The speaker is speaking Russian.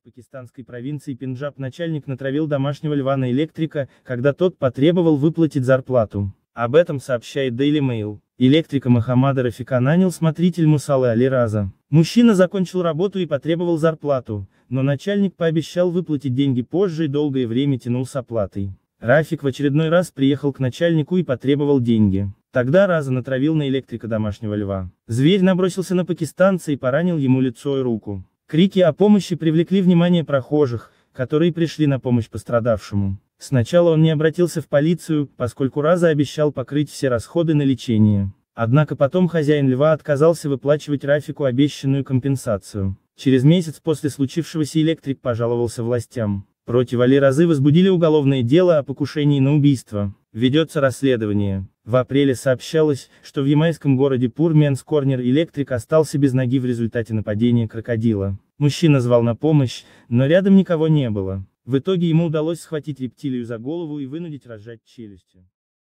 В пакистанской провинции Пенджаб начальник натравил домашнего льва на электрика, когда тот потребовал выплатить зарплату. Об этом сообщает Daily Mail. Электрика Мохаммада Рафика нанял смотритель Мусалы Али Раза. Мужчина закончил работу и потребовал зарплату, но начальник пообещал выплатить деньги позже и долгое время тянул с оплатой. Рафик в очередной раз приехал к начальнику и потребовал деньги. Тогда Раза натравил на электрика домашнего льва. Зверь набросился на пакистанца и поранил ему лицо и руку. Крики о помощи привлекли внимание прохожих, которые пришли на помощь пострадавшему. Сначала он не обратился в полицию, поскольку Раза обещал покрыть все расходы на лечение. Однако потом хозяин льва отказался выплачивать Рафику обещанную компенсацию. Через месяц после случившегося электрик пожаловался властям. Против Али Разы возбудили уголовное дело о покушении на убийство. Ведется расследование. В апреле сообщалось, что в ямайском городе Пурменс Корнер Электрик остался без ноги в результате нападения крокодила. Мужчина звал на помощь, но рядом никого не было. В итоге ему удалось схватить рептилию за голову и вынудить разжать челюсти.